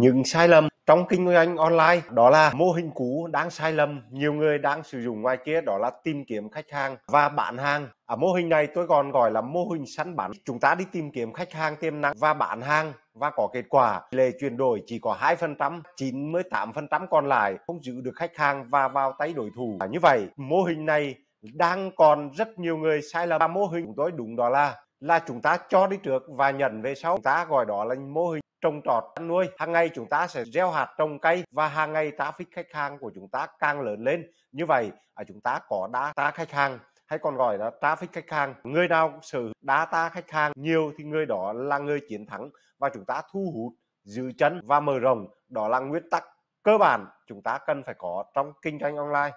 những sai lầm trong kinh doanh online đó là mô hình cũ đang sai lầm nhiều người đang sử dụng ngoài kia đó là tìm kiếm khách hàng và bán hàng ở mô hình này tôi còn gọi là mô hình săn bán chúng ta đi tìm kiếm khách hàng tiềm năng và bán hàng và có kết quả lệ chuyển đổi chỉ có 2%, 98% còn lại không giữ được khách hàng và vào tay đối thủ. À, như vậy, mô hình này đang còn rất nhiều người sai lầm. Và mô hình của tôi đúng đó là là chúng ta cho đi trước và nhận về sau. Chúng ta gọi đó là mô hình trồng trọt chăn nuôi hàng ngày chúng ta sẽ gieo hạt trồng cây và hàng ngày ta phích khách hàng của chúng ta càng lớn lên như vậy à, chúng ta có ta khách hàng hay còn gọi là traffic khách hàng người nào sở ta khách hàng nhiều thì người đó là người chiến thắng và chúng ta thu hút giữ chân và mở rộng đó là nguyên tắc cơ bản chúng ta cần phải có trong kinh doanh online